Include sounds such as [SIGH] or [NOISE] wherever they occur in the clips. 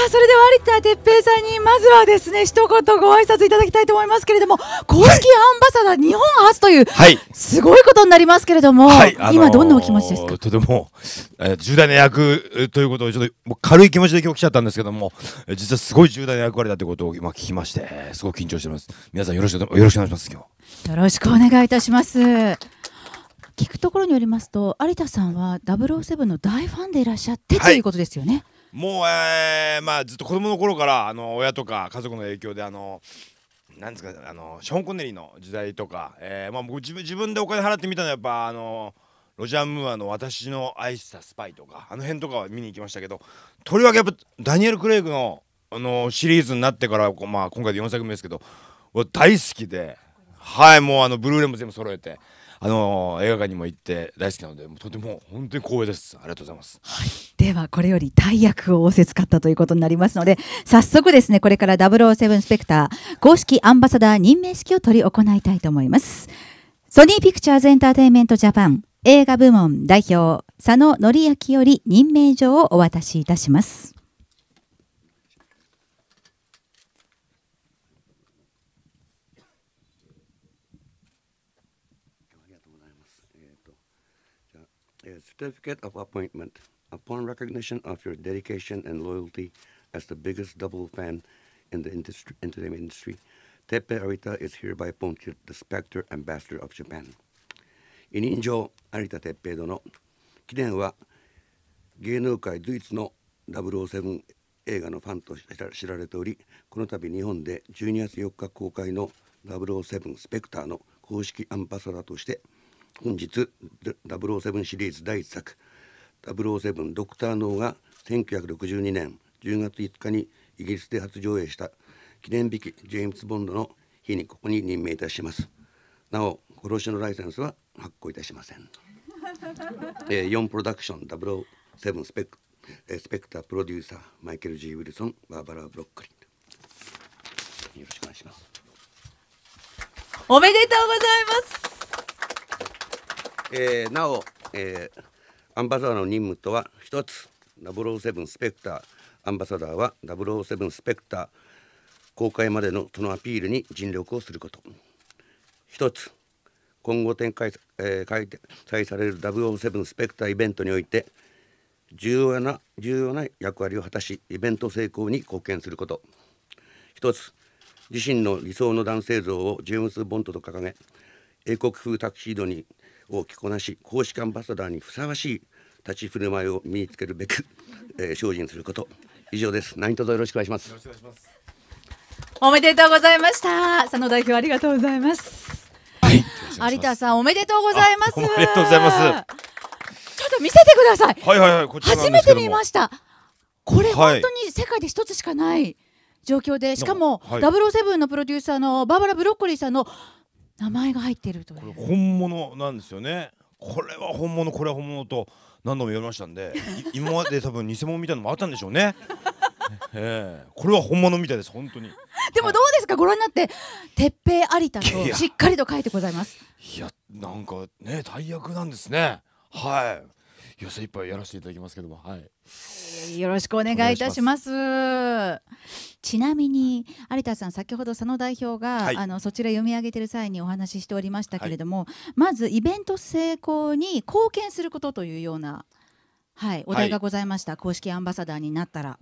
さあそれでは有田哲平さんにまずはですね一言ご挨拶いただきたいと思いますけれども公式アンバサダー日本初という、すごいことになりますけれども、はいあのー、今どんなお気持ちですかとても、えー、重大な役ということをちょっと軽い気持ちで今日来ちゃったんですけども実はすごい重大な役割だということを今聞きましてすごく緊張してます皆さんよろしくよろしくお願いします今日よろしくお願いいたします。聞くところによりますと有田さんは007の大ファンでいらっしゃって、ということですよね。もう、えー、まあずっと子供の頃からあの親とか家族の影響であのなんですかあのショーン・コネリーの時代とか、えー、まあ僕自分自分でお金払ってみたのはやっぱあのロジャー・ムーアの「私の愛したスパイ」とかあの辺とかは見に行きましたけどとりわけやっぱダニエル・クレイグのあのシリーズになってから、まあ、今回で4作目ですけど大好きではいもうあのブルーレイも全部揃えて。あの映画館にも行って大好きなのでとても本当に光栄ですありがとうございます、はい、ではこれより大役を仰せつかったということになりますので早速ですねこれから007スペクター公式アンバサダー任命式を執り行いたいと思いますソニーピクチャーズエンターテイメントジャパン映画部門代表佐野紀明より任命状をお渡しいたします certificate of appointment. Upon recognition of your dedication and loyalty as the biggest double fan in the industry, entertainment industry, Tepe Arita is hereby appointed the Spectre Ambassador of Japan. 委任状有田哲平殿記念は芸能界唯一の007映画のファンとして知られておりこの度日本で12月4日公開の007スペクターの公式アンバサダーとして「本日007シリーズ第1作「007ドクター・ノー」が1962年10月5日にイギリスで初上映した記念引きジェームズ・ボンドの日にここに任命いたしますなお殺しのライセンスは発行いたしませんえー、4プロダクション007スペクえー、スペクタープロデューサーマイケル・ G・ ウィルソンバーバラ・ブロッコリーよろしくお願いしますおめでとうございますえー、なお、えー、アンバサダーの任務とは1つ007スペクターアンバサダーは007スペクター公開までのそのアピールに尽力をすること1つ今後展開、えー、開催される007スペクターイベントにおいて重要な重要な役割を果たしイベント成功に貢献すること1つ自身の理想の男性像をジェームズ・ボンドと掲げ英国風タキシードにを着こなし公式アンバサダーにふさわしい立ち振る舞いを身につけるべく、[LAUGHS] えー、精進すること以上です何卒よろしくお願いしますおめでとうございました佐野代表ありがとうございますはい有田さんおめでとうございますおめでとうございますちょっと見せてくださいはいはいはい初めて見ましたこれ本当に世界で一つしかない状況でしかも、はい、007のプロデューサーのバーバラ・ブロッコリーさんの名前が入ってるという。本物なんですよねこれは本物これは本物と何度も言われましたんで [LAUGHS] 今まで多分偽物みたいのもあったんでしょうねえー、これは本物みたいです本当にでもどうですか、はい、ご覧になって鉄平有田としっかりと書いてございますいやなんかね大役なんですねはいよ精一杯やらせていただきますけどもはいよろしくお願いいたします。ちなみに有田さん先ほど佐野代表が、はい、あのそちら読み上げてる際にお話ししておりましたけれども、はい、まずイベント成功に貢献することというような、はい、お題がございました、はい、公式アンバサダーになったら、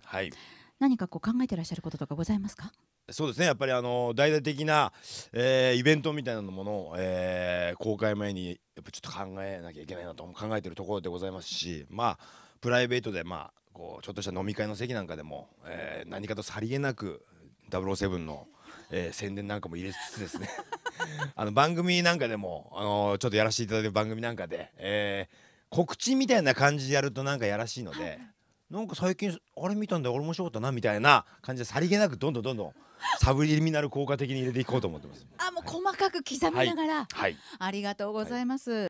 何かこう考えてらっしゃることとかございますかそうですねやっぱりあの大々的な、えー、イベントみたいなものを、えー、公開前にやっぱちょっと考えなきゃいけないなと考えてるところでございますしまあプライベートでまあこうちょっとした飲み会の席なんかでも、えー、何かとさりげなく007の、えー、宣伝なんかも入れつつですね [LAUGHS] あの番組なんかでも、あのー、ちょっとやらせていただいてる番組なんかで、えー、告知みたいな感じでやるとなんかやらしいので。[LAUGHS] なんか最近あれ見たんだ俺面白かったなみたいな感じでさりげなくどんどんどんどんサブリミナル効果的に入れていこうと思ってます。あもう細かく刻みながら、はいはい、ありがとうございます。はい